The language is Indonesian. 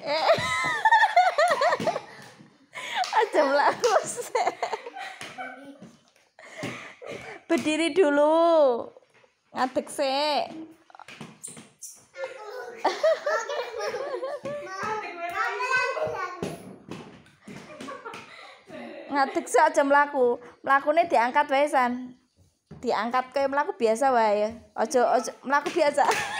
Eh. Berdiri dulu. ngadek sih ngadeg sak aja mlaku. Mlakune diangkat wae san. Diangkat kaya mlaku biasa wae. Aja aja mlaku biasa.